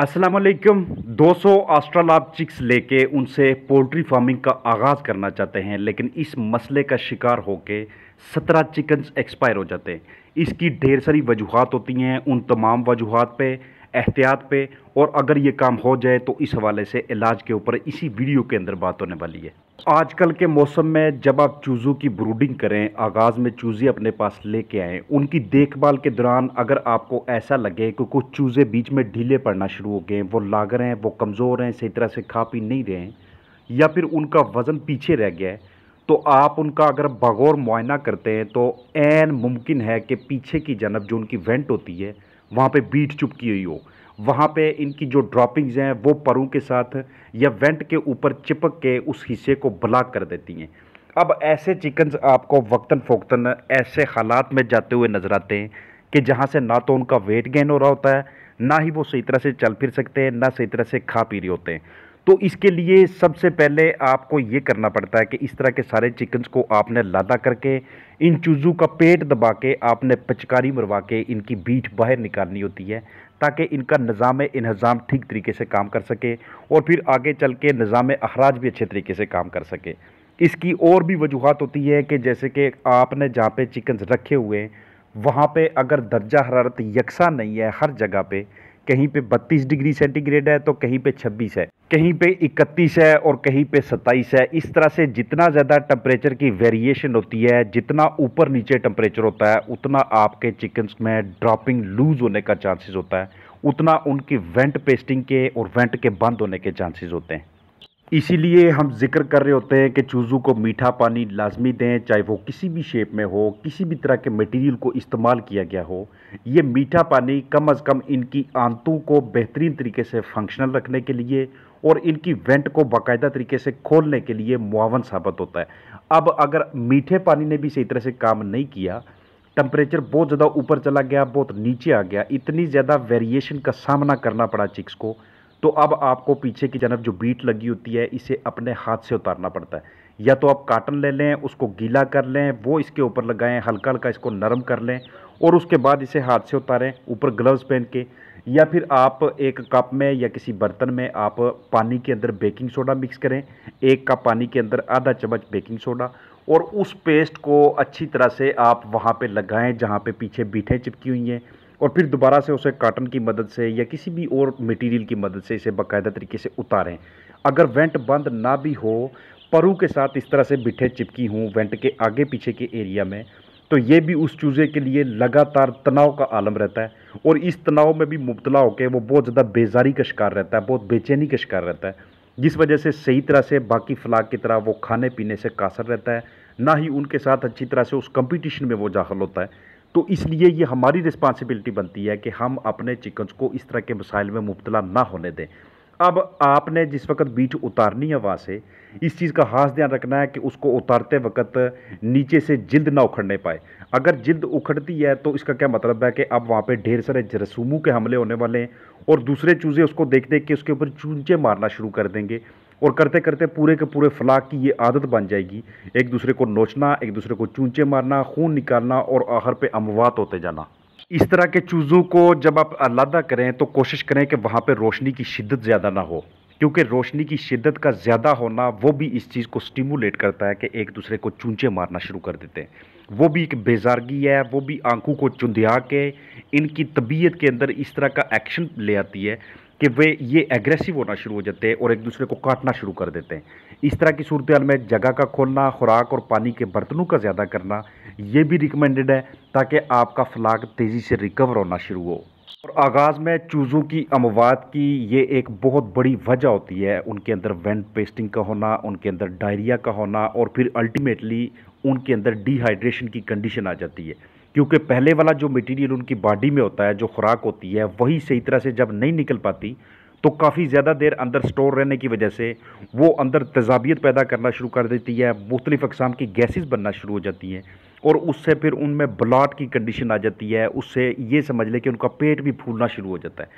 अस्सलाम वालेकुम 200 ऑस्ट्रालाप चिक्स लेके उनसे पोल्ट्री फार्मिंग का आगाज़ करना चाहते हैं लेकिन इस मसले का शिकार होके सत्रह चिकन्स एक्सपायर हो जाते हैं इसकी ढेर सारी वजूहत होती हैं उन तमाम वजूहत पे एहतियात पे और अगर ये काम हो जाए तो इस हवाले से इलाज के ऊपर इसी वीडियो के अंदर बात होने वाली है आजकल के मौसम में जब आप चूज़ों की ब्रूडिंग करें आगाज़ में चूज़े अपने पास लेके आएँ उनकी देखभाल के दौरान अगर आपको ऐसा लगे कि कुछ चूज़े बीच में ढीले पड़ना शुरू हो गए वो लाग रहे हैं वो कमज़ोर हैं सही तरह से खा पी नहीं रहे या फिर उनका वज़न पीछे रह गया है तो आप उनका अगर बगौर मुआयना करते हैं तो एन मुमकिन है कि पीछे की जनब जो उनकी वेंट होती है वहाँ पर बीट चुपकी हुई हो वहाँ पे इनकी जो ड्रॉपिंग्स हैं वो परों के साथ या वेंट के ऊपर चिपक के उस हिस्से को ब्लॉक कर देती हैं अब ऐसे चिकन्स आपको वक्ता फ़ोक्ता ऐसे हालात में जाते हुए नज़र आते हैं कि जहाँ से ना तो उनका वेट गेन हो रहा होता है ना ही वो सही तरह से चल फिर सकते हैं ना सही तरह से खा पी रहे होते हैं तो इसके लिए सबसे पहले आपको ये करना पड़ता है कि इस तरह के सारे चिकन्स को आपने लादा करके इन चूज़ों का पेट दबा के आपने पचकारी मरवा के इनकी बीट बाहर निकालनी होती है ताकि इनका निज़ाम इन्हज़ाम ठीक तरीके से काम कर सके और फिर आगे चल के निज़ाम अखराज भी अच्छे तरीके से काम कर सके इसकी और भी वजूहत होती है कि जैसे कि आपने जहाँ पे चिकन रखे हुए हैं वहाँ पे अगर दर्जा हरारत यकसा नहीं है हर जगह पे कहीं पे 32 डिग्री सेंटीग्रेड है तो कहीं पे 26 है कहीं पे 31 है और कहीं पे 27 है इस तरह से जितना ज़्यादा टेम्परेचर की वेरिएशन होती है जितना ऊपर नीचे टेम्परेचर होता है उतना आपके चिकन्स में ड्रॉपिंग लूज़ होने का चांसेस होता है उतना उनकी वेंट पेस्टिंग के और वेंट के बंद होने के चांसेज होते हैं इसीलिए हम जिक्र कर रहे होते हैं कि चूज़ू को मीठा पानी लाजमी दें चाहे वो किसी भी शेप में हो किसी भी तरह के मटेरियल को इस्तेमाल किया गया हो ये मीठा पानी कम अज़ कम इनकी आंतों को बेहतरीन तरीके से फंक्शनल रखने के लिए और इनकी वेंट को बाकायदा तरीके से खोलने के लिए मुआवन साबित होता है अब अगर मीठे पानी ने भी सही तरह से काम नहीं किया टम्परेचर बहुत ज़्यादा ऊपर चला गया बहुत नीचे आ गया इतनी ज़्यादा वेरिएशन का सामना करना पड़ा चिक्स को तो अब आपको पीछे की जनब जो बीट लगी होती है इसे अपने हाथ से उतारना पड़ता है या तो आप काटन ले लें उसको गीला कर लें वो इसके ऊपर लगाएं हल्का हल्का इसको नरम कर लें और उसके बाद इसे हाथ से उतारें ऊपर ग्लव्स पहन के या फिर आप एक कप में या किसी बर्तन में आप पानी के अंदर बेकिंग सोडा मिक्स करें एक कप पानी के अंदर आधा चम्मच बेकिंग सोडा और उस पेस्ट को अच्छी तरह से आप वहाँ पे लगाएं जहाँ पे पीछे बीठें चिपकी हुई हैं और फिर दोबारा से उसे काटन की मदद से या किसी भी और मटेरियल की मदद से इसे बाकायदा तरीके से उतारें अगर वेंट बंद ना भी हो परू के साथ इस तरह से बिठे चिपकी हूँ वेंट के आगे पीछे के एरिया में तो ये भी उस चूज़े के लिए लगातार तनाव का आलम रहता है और इस तनाव में भी मुबतला होकर वो बहुत ज़्यादा बेजारी का शिकार रहता है बहुत बेचैनी का शिकार रहता है जिस वजह से सही तरह से बाकी फलाक की तरह वो खाने पीने से कासर रहता है ना ही उनके साथ अच्छी तरह से उस कंपटीशन में वो दाखिल होता है तो इसलिए ये हमारी रिस्पॉन्सिबिलिटी बनती है कि हम अपने चिकन्स को इस तरह के मसाइल में मुबतला ना होने दें अब आपने जिस वक्त बीट उतारनी है वहाँ से इस चीज़ का खास ध्यान रखना है कि उसको उतारते वक्त नीचे से जिल्द ना उखड़ने पाए अगर जिल्द उखड़ती है तो इसका क्या मतलब है कि अब वहाँ पे ढेर सारे जरसूमों के हमले होने वाले हैं और दूसरे चूज़े उसको देख देख के उसके ऊपर चूंचे मारना शुरू कर देंगे और करते करते पूरे के पूरे फलाक की ये आदत बन जाएगी एक दूसरे को नोचना एक दूसरे को चूंचे मारना खून निकालना और आखिर पे अमवात होते जाना इस तरह के चूज़ों को जब आप अलादा करें तो कोशिश करें कि वहाँ पर रोशनी की शिद्दत ज़्यादा ना हो क्योंकि रोशनी की शिद्दत का ज़्यादा होना वो भी इस चीज़ को स्टिमुलेट करता है कि एक दूसरे को चूंचे मारना शुरू कर देते हैं वो भी एक बेजारगी है वो भी आंखों को चुंधिया के इनकी तबीयत के अंदर इस तरह का एक्शन ले आती है कि वे ये एग्रेसिव होना शुरू हो जाते हैं और एक दूसरे को काटना शुरू कर देते हैं इस तरह की सूरत में जगह का खोलना खुराक और पानी के बर्तनों का ज़्यादा करना ये भी रिकमेंडेड है ताकि आपका फलाक तेज़ी से रिकवर होना शुरू हो और आगाज़ में चूज़ों की अमवात की ये एक बहुत बड़ी वजह होती है उनके अंदर वेंट पेस्टिंग का होना उनके अंदर डायरिया का होना और फिर अल्टीमेटली उनके अंदर डिहाइड्रेशन की कंडीशन आ जाती है क्योंकि पहले वाला जो मटेरियल उनकी बॉडी में होता है जो खुराक होती है वही सही तरह से जब नहीं निकल पाती तो काफ़ी ज़्यादा देर अंदर स्टोर रहने की वजह से वो अंदर तजाबियत पैदा करना शुरू कर देती है मुख्तलिफ़ अकसाम की गैसेस बनना शुरू हो जाती हैं और उससे फिर उनमें ब्लाट की कंडीशन आ जाती है उससे ये समझ लें कि उनका पेट भी फूलना शुरू हो जाता है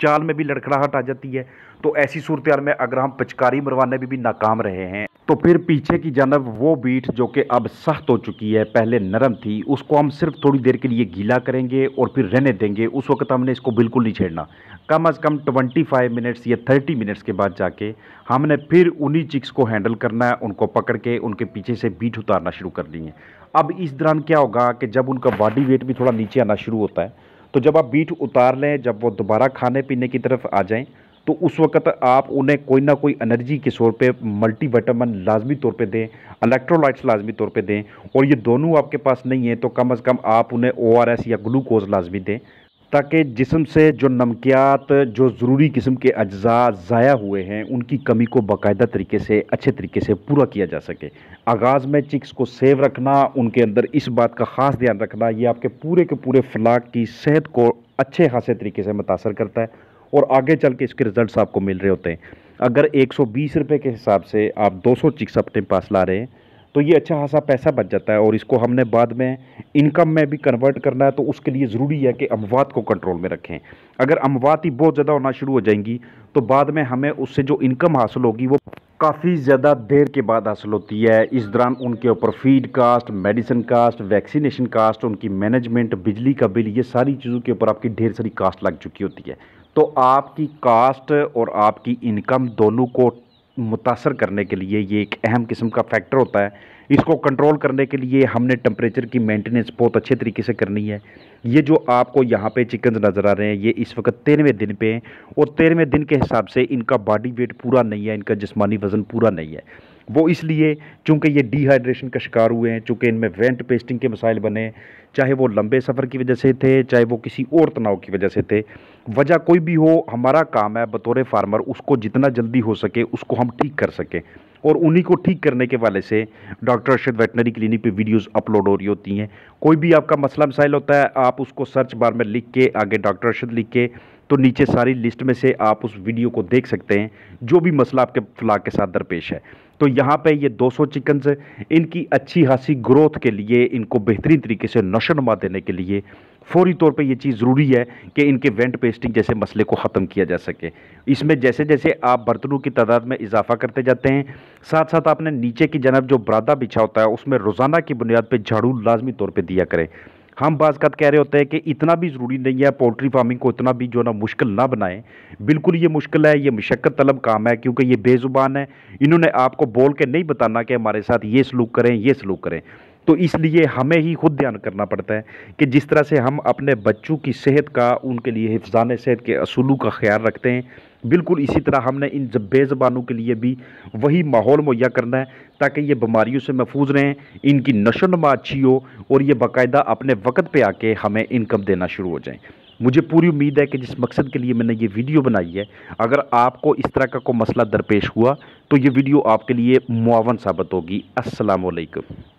चाल में भी लड़खड़ाहट आ जाती है तो ऐसी सूरत में अगर हम पिचकारी मरवाने में भी नाकाम रहे हैं तो फिर पीछे की जानब वो बीट जो कि अब सख्त हो चुकी है पहले नरम थी उसको हम सिर्फ थोड़ी देर के लिए गीला करेंगे और फिर रहने देंगे उस वक्त हमने इसको बिल्कुल नहीं छेड़ना कम अज़ कम 25 मिनट्स या 30 मिनट्स के बाद जाके हमने फिर उन्हीं चिक्स को हैंडल करना है उनको पकड़ के उनके पीछे से बीट उतारना शुरू कर दी है अब इस दौरान क्या होगा कि जब उनका बॉडी वेट भी थोड़ा नीचे आना शुरू होता है तो जब आप बीट उतार लें जब वो दोबारा खाने पीने की तरफ आ जाएं तो उस वक्त आप उन्हें कोई ना कोई एनर्जी के तौर पे वाइटामिन लाजमी तौर पे दें इलेक्ट्रोलाइट्स लाजमी तौर पे दें और ये दोनों आपके पास नहीं है तो कम अज़ कम आप उन्हें ओ या ग्लूकोज लाजमी दें ताकि जिसम से जो नमकियात जो ज़रूरी किस्म के अज्जा ज़ाया हुए हैं उनकी कमी को बाकायदा तरीके से अच्छे तरीके से पूरा किया जा सके आगाज़ में चिक्स को सेव रखना उनके अंदर इस बात का ख़ास ध्यान रखना ये आपके पूरे के पूरे फलाक की सेहत को अच्छे खासे तरीके से मुतासर करता है और आगे चल के इसके रिज़ल्ट आपको मिल रहे होते हैं अगर एक सौ बीस रुपये के हिसाब से आप दो सौ चिक्स अपने पास ला रहे हैं तो ये अच्छा खासा पैसा बच जाता है और इसको हमने बाद में इनकम में भी कन्वर्ट करना है तो उसके लिए ज़रूरी है कि अमवात को कंट्रोल में रखें अगर अमवात ही बहुत ज़्यादा होना शुरू हो जाएंगी तो बाद में हमें उससे जो इनकम हासिल होगी वो काफ़ी ज़्यादा देर के बाद हासिल होती है इस दौरान उनके ऊपर feed cost medicine cost vaccination cost उनकी मैनेजमेंट बिजली का बिल ये सारी चीज़ों के ऊपर आपकी ढेर सारी कास्ट लग चुकी होती है तो आपकी कास्ट और आपकी इनकम दोनों को मुतासर करने के लिए ये एक अहम किस्म का फैक्टर होता है इसको कंट्रोल करने के लिए हमने टम्परेचर की मेंटेनेंस बहुत अच्छे तरीके से करनी है ये जो आपको यहाँ पे चिकन नज़र आ रहे हैं ये इस वक्त तेरहवें दिन पे हैं और तेरहवें दिन के हिसाब से इनका बॉडी वेट पूरा नहीं है इनका जिसमानी वज़न पूरा नहीं है वो इसलिए चूँकि ये डिहाइड्रेशन का शिकार हुए हैं चूँकि इनमें वेंट पेस्टिंग के मसाइल बने चाहे वो लंबे सफ़र की वजह से थे चाहे वो किसी और तनाव की वजह से थे वजह कोई भी हो हमारा काम है बतौर फार्मर उसको जितना जल्दी हो सके उसको हम ठीक कर सकें और उन्हीं को ठीक करने के वाले से डॉक्टर अरशद वेटनरी क्लिनिक पे वीडियोस अपलोड हो रही होती हैं कोई भी आपका मसला मसाइल होता है आप उसको सर्च बार में लिख के आगे डॉक्टर अरशद लिख के तो नीचे सारी लिस्ट में से आप उस वीडियो को देख सकते हैं जो भी मसला आपके फ्लाक के साथ दरपेश है तो यहाँ पे ये 200 चिकन्स है इनकी अच्छी खासी ग्रोथ के लिए इनको बेहतरीन तरीके से नशोनमा देने के लिए फौरी तौर पे ये चीज़ ज़रूरी है कि इनके वेंट पेस्टिंग जैसे मसले को ख़त्म किया जा सके इसमें जैसे जैसे आप बर्तनों की तादाद में इजाफा करते जाते हैं साथ साथ आपने नीचे की जनब जो बरादा बिछा होता है उसमें रोज़ाना की बुनियाद पर झाड़ू लाजमी तौर पर दिया करें हम बाज़त कह रहे होते हैं कि इतना भी ज़रूरी नहीं है पोल्ट्री फार्मिंग को इतना भी जो ना मुश्किल ना बनाएं बिल्कुल ये मुश्किल है ये मशक्क़त तलब काम है क्योंकि ये बेज़ुबान है इन्होंने आपको बोल के नहीं बताना कि हमारे साथ ये सलूक करें ये सलूक करें तो इसलिए हमें ही खुद ध्यान करना पड़ता है कि जिस तरह से हम अपने बच्चों की सेहत का उनके लिए हिफान सेहत के असूलों का ख्याल रखते हैं बिल्कुल इसी तरह हमने इन बेज़बानों के लिए भी वही माहौल मुहैया करना है ताकि ये बीमारियों से महफूज रहें इनकी नशो नमा अच्छी हो और ये बाकायदा अपने वक्त पर आके हमें इनकम देना शुरू हो जाए मुझे पूरी उम्मीद है कि जिस मकसद के लिए मैंने ये वीडियो बनाई है अगर आपको इस तरह का कोई मसला दरपेश हुआ तो ये वीडियो आपके लिए मुआवन साबित होगी असलकम